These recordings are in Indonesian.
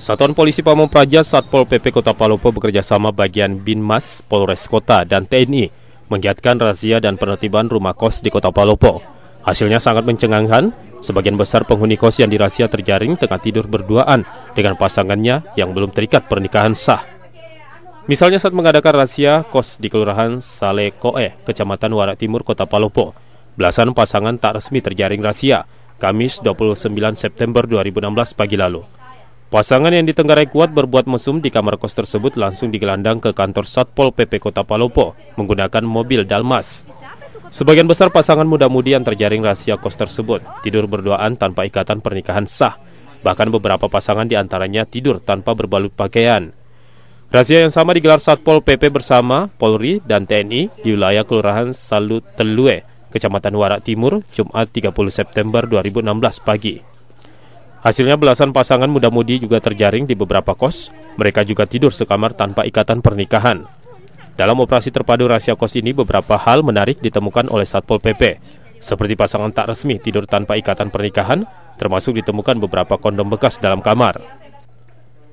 Satuan Polisi Pamung Praja Satpol PP Kota Palopo bekerjasama bagian Binmas, Polres Kota, dan TNI menggiatkan razia dan penertiban rumah kos di Kota Palopo. Hasilnya sangat mencengangkan, sebagian besar penghuni kos yang dirazia terjaring tengah tidur berduaan dengan pasangannya yang belum terikat pernikahan sah. Misalnya saat mengadakan razia kos di Kelurahan Salekoe, Kecamatan Warak Timur, Kota Palopo. Belasan pasangan tak resmi terjaring razia, Kamis 29 September 2016 pagi lalu. Pasangan yang ditenggarai kuat berbuat mesum di kamar kos tersebut langsung digelandang ke kantor Satpol PP Kota Palopo menggunakan mobil Dalmas. Sebagian besar pasangan muda-mudi yang terjaring rahasia kos tersebut tidur berduaan tanpa ikatan pernikahan sah. Bahkan beberapa pasangan diantaranya tidur tanpa berbalut pakaian. Rahasia yang sama digelar Satpol PP bersama Polri dan TNI di wilayah Kelurahan Salut Telue, Kecamatan Warak Timur, Jumat 30 September 2016 pagi. Hasilnya belasan pasangan muda-mudi juga terjaring di beberapa kos. Mereka juga tidur sekamar tanpa ikatan pernikahan. Dalam operasi terpadu rahasia kos ini beberapa hal menarik ditemukan oleh Satpol PP, seperti pasangan tak resmi tidur tanpa ikatan pernikahan, termasuk ditemukan beberapa kondom bekas dalam kamar.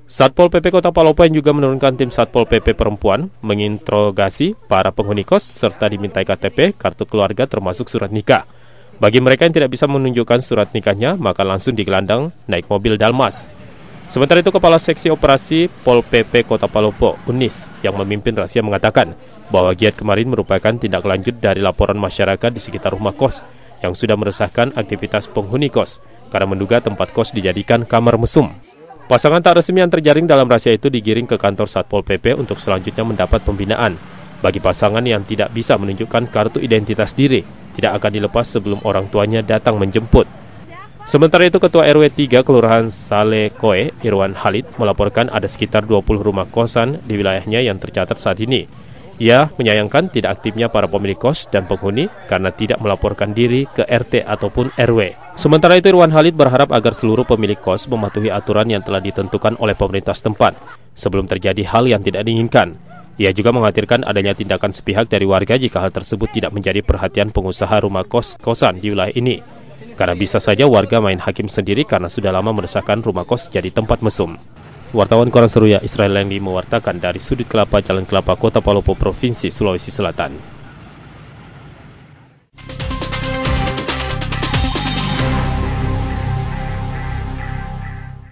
Satpol PP Kota Palopo yang juga menurunkan tim Satpol PP perempuan menginterogasi para penghuni kos serta dimintai KTP, kartu keluarga termasuk surat nikah. Bagi mereka yang tidak bisa menunjukkan surat nikahnya, maka langsung digelandang naik mobil Dalmas. Sementara itu Kepala Seksi Operasi Pol PP Kota Palopo, Unis, yang memimpin rahasia mengatakan bahwa giat kemarin merupakan tindak lanjut dari laporan masyarakat di sekitar rumah kos yang sudah meresahkan aktivitas penghuni kos karena menduga tempat kos dijadikan kamar mesum. Pasangan tak resmi yang terjaring dalam rahasia itu digiring ke kantor Satpol PP untuk selanjutnya mendapat pembinaan bagi pasangan yang tidak bisa menunjukkan kartu identitas diri tidak akan dilepas sebelum orang tuanya datang menjemput. Sementara itu Ketua RW 3 Kelurahan Koe, Irwan Halid, melaporkan ada sekitar 20 rumah kosan di wilayahnya yang tercatat saat ini. Ia menyayangkan tidak aktifnya para pemilik kos dan penghuni karena tidak melaporkan diri ke RT ataupun RW. Sementara itu Irwan Halid berharap agar seluruh pemilik kos mematuhi aturan yang telah ditentukan oleh pemerintah setempat sebelum terjadi hal yang tidak diinginkan. Ia juga mengkhawatirkan adanya tindakan sepihak dari warga jika hal tersebut tidak menjadi perhatian pengusaha rumah kos-kosan di wilayah ini. Karena bisa saja warga main hakim sendiri karena sudah lama meresahkan rumah kos jadi tempat mesum. Wartawan Koran Seruya Israel yang mewartakan dari sudut kelapa Jalan Kelapa Kota Palopo Provinsi Sulawesi Selatan.